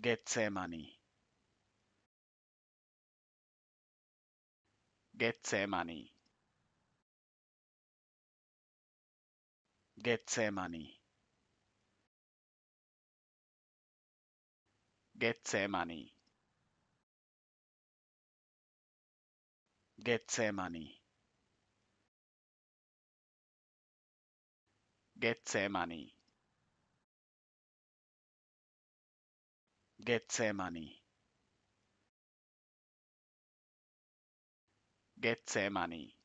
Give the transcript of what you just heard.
Get Gethsemane money. Get Gethsemane money. Gethsemane money.